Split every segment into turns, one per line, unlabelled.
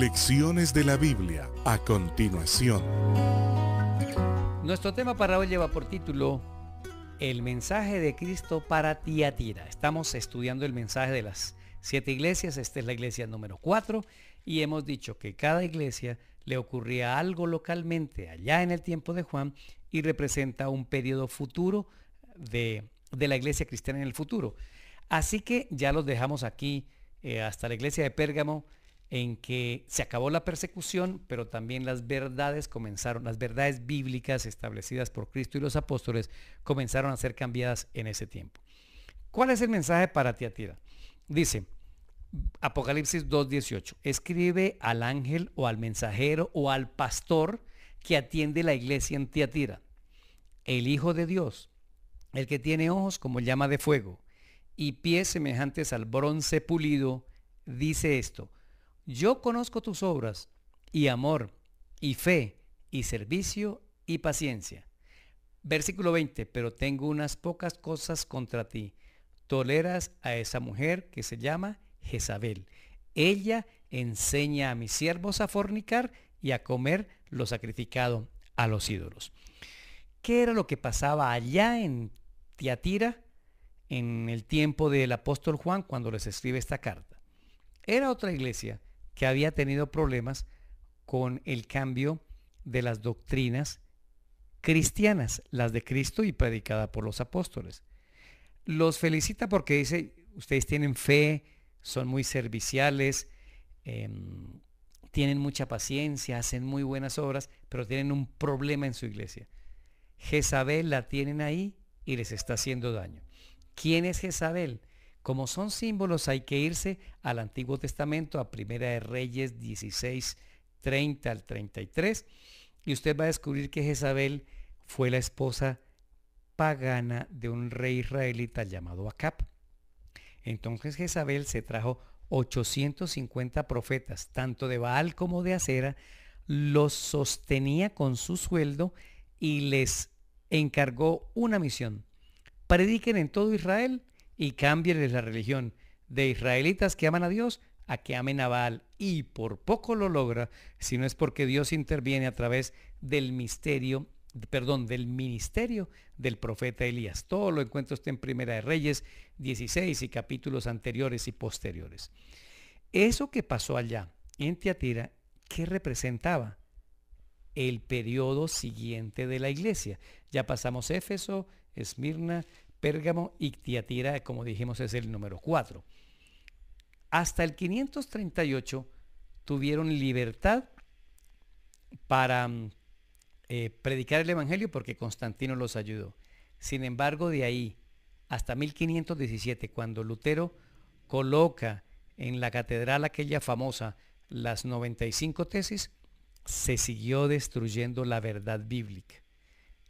Lecciones de la Biblia a continuación. Nuestro tema para hoy lleva por título El mensaje de Cristo para tira. Estamos estudiando el mensaje de las siete iglesias. Esta es la iglesia número cuatro y hemos dicho que cada iglesia le ocurría algo localmente allá en el tiempo de Juan y representa un periodo futuro de, la iglesia cristiana en el futuro. Así que ya los dejamos aquí eh, hasta la iglesia de Pérgamo en que se acabó la persecución, pero también las verdades comenzaron, las verdades bíblicas establecidas por Cristo y los apóstoles comenzaron a ser cambiadas en ese tiempo. ¿Cuál es el mensaje para Tiatira? Dice, Apocalipsis 2.18, escribe al ángel o al mensajero o al pastor que atiende la iglesia en Tiatira, el Hijo de Dios, el que tiene ojos como llama de fuego y pies semejantes al bronce pulido, dice esto, yo conozco tus obras, y amor, y fe, y servicio, y paciencia. Versículo 20, pero tengo unas pocas cosas contra ti. Toleras a esa mujer que se llama Jezabel. Ella enseña a mis siervos a fornicar y a comer lo sacrificado a los ídolos. ¿Qué era lo que pasaba allá en Tiatira en el tiempo del apóstol Juan cuando les escribe esta carta? Era otra iglesia que había tenido problemas con el cambio de las doctrinas cristianas, las de Cristo y predicada por los apóstoles. Los felicita porque dice, ustedes tienen fe, son muy serviciales, em, tienen mucha paciencia, hacen muy buenas obras, pero tienen un problema en su iglesia. Jezabel la tienen ahí y les está haciendo daño. ¿Quién es Jezabel? Como son símbolos, hay que irse al Antiguo Testamento, a Primera de Reyes 16, 30 al 33, y usted va a descubrir que Jezabel fue la esposa pagana de un rey israelita llamado Acap. Entonces Jezabel se trajo 850 profetas, tanto de Baal como de Acera, los sostenía con su sueldo y les encargó una misión. Prediquen en todo Israel y cámbiales la religión de israelitas que aman a Dios a que amen a Baal. Y por poco lo logra, si no es porque Dios interviene a través del misterio, perdón, del ministerio del profeta Elías. Todo lo encuentra usted en Primera de Reyes 16 y capítulos anteriores y posteriores. Eso que pasó allá en Tiatira, ¿qué representaba? El periodo siguiente de la iglesia. Ya pasamos Éfeso, Esmirna, Pérgamo y Tiatira, como dijimos, es el número 4. Hasta el 538 tuvieron libertad para mm, eh, predicar el Evangelio porque Constantino los ayudó. Sin embargo, de ahí hasta 1517, cuando Lutero coloca en la catedral aquella famosa las 95 tesis, se siguió destruyendo la verdad bíblica.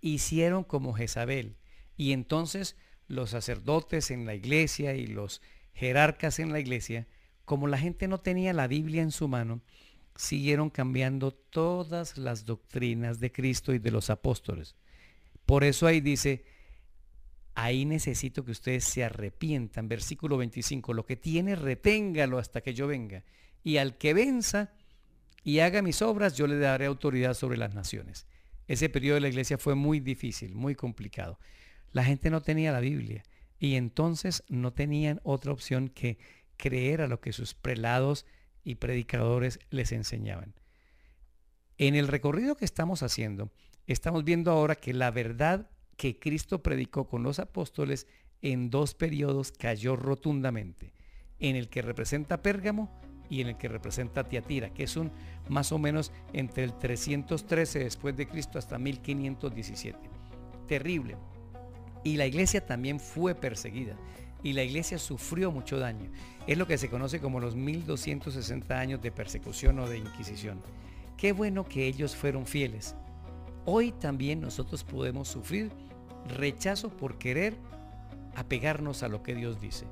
Hicieron como Jezabel y entonces los sacerdotes en la iglesia y los jerarcas en la iglesia, como la gente no tenía la Biblia en su mano, siguieron cambiando todas las doctrinas de Cristo y de los apóstoles. Por eso ahí dice, ahí necesito que ustedes se arrepientan. Versículo 25, lo que tiene reténgalo hasta que yo venga. Y al que venza y haga mis obras, yo le daré autoridad sobre las naciones. Ese periodo de la iglesia fue muy difícil, muy complicado. La gente no tenía la Biblia y entonces no tenían otra opción que creer a lo que sus prelados y predicadores les enseñaban. En el recorrido que estamos haciendo, estamos viendo ahora que la verdad que Cristo predicó con los apóstoles en dos periodos cayó rotundamente, en el que representa Pérgamo y en el que representa Tiatira, que es un más o menos entre el 313 después de Cristo hasta 1517. Terrible, y la iglesia también fue perseguida. Y la iglesia sufrió mucho daño. Es lo que se conoce como los 1260 años de persecución o de inquisición. Qué bueno que ellos fueron fieles. Hoy también nosotros podemos sufrir rechazo por querer apegarnos a lo que Dios dice.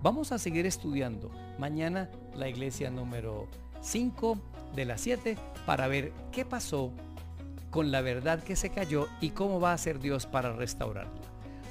Vamos a seguir estudiando mañana la iglesia número 5 de las 7 para ver qué pasó con la verdad que se cayó y cómo va a ser Dios para restaurarla.